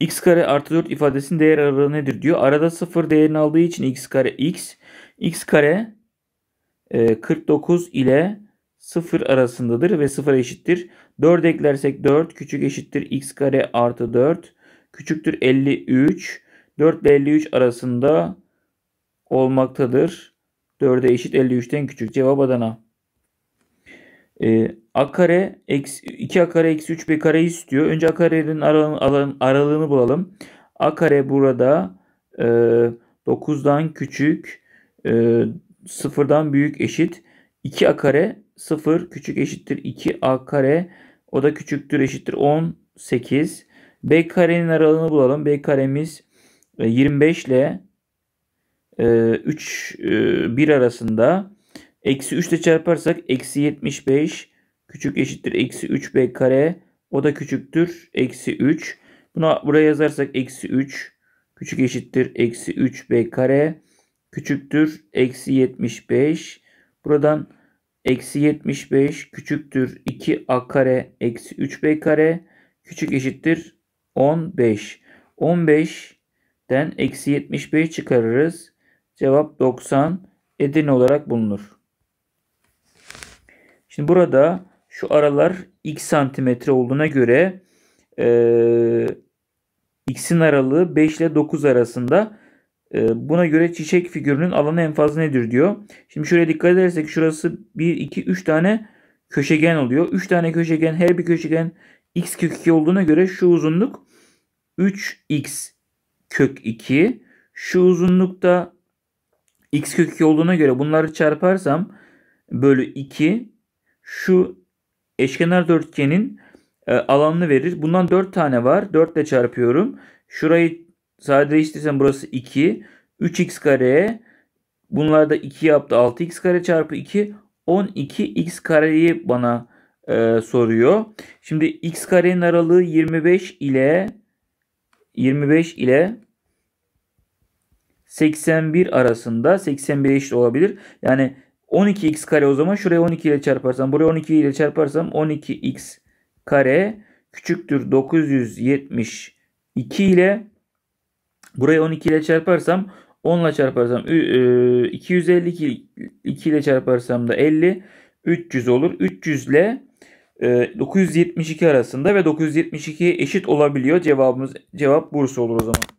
x kare artı 4 ifadesinin değer aralığı nedir diyor. Arada 0 değerini aldığı için x kare x. x kare 49 e, ile 0 arasındadır ve 0'a eşittir. 4 eklersek 4 küçük eşittir x kare artı 4 küçüktür 53. 4 ile 53 arasında olmaktadır. 4'e eşit 53'ten küçük. Cevap Adana. E, a kare eksi, 2 a kare eksi 3 b kare istiyor. Önce a karenin aralığını, aralığını bulalım. a kare burada e, 9'dan küçük e, 0'dan büyük eşit 2 a kare 0 küçük eşittir 2 a kare o da küçüktür eşittir 18 b karenin aralığını bulalım. b karemiz 25 e, ile 3 e, 1 e, arasında Eksi 3 ile çarparsak eksi 75 küçük eşittir eksi 3b kare. O da küçüktür eksi 3. Buna buraya yazarsak eksi 3 küçük eşittir eksi 3b kare küçüktür eksi 75. Buradan eksi 75 küçüktür 2a kare eksi 3b kare küçük eşittir 15. 15'den eksi 75 çıkarırız. Cevap 90 Edirne olarak bulunur. Şimdi burada şu aralar x santimetre olduğuna göre e, x'in aralığı 5 ile 9 arasında. E, buna göre çiçek figürünün alanı en fazla nedir diyor. Şimdi şuraya dikkat edersek şurası 1, 2, 3 tane köşegen oluyor. 3 tane köşegen her bir köşegen x kök 2 olduğuna göre şu uzunluk 3x kök 2. Şu uzunlukta x kök 2 olduğuna göre bunları çarparsam bölü 2 şu eşkenar dörtgenin e, alanını verir. Bundan 4 tane var. 4 ile çarpıyorum. Şurayı sadeleştirirsem burası 2. 3x kareye Bunlar da 2 yaptı. 6x kare çarpı 2. 12x kareyi bana e, soruyor. Şimdi x karenin aralığı 25 ile 25 ile 81 arasında 81 eşit olabilir. Yani 12x kare o zaman şuraya 12 ile çarparsam buraya 12 ile çarparsam 12x kare küçüktür 972 ile buraya 12 ile çarparsam 10 ile çarparsam 252 2 e, ile çarparsam da 50 300 olur. 300 ile 972 e, arasında ve 972 eşit olabiliyor. Cevabımız cevap Bursa olur o zaman.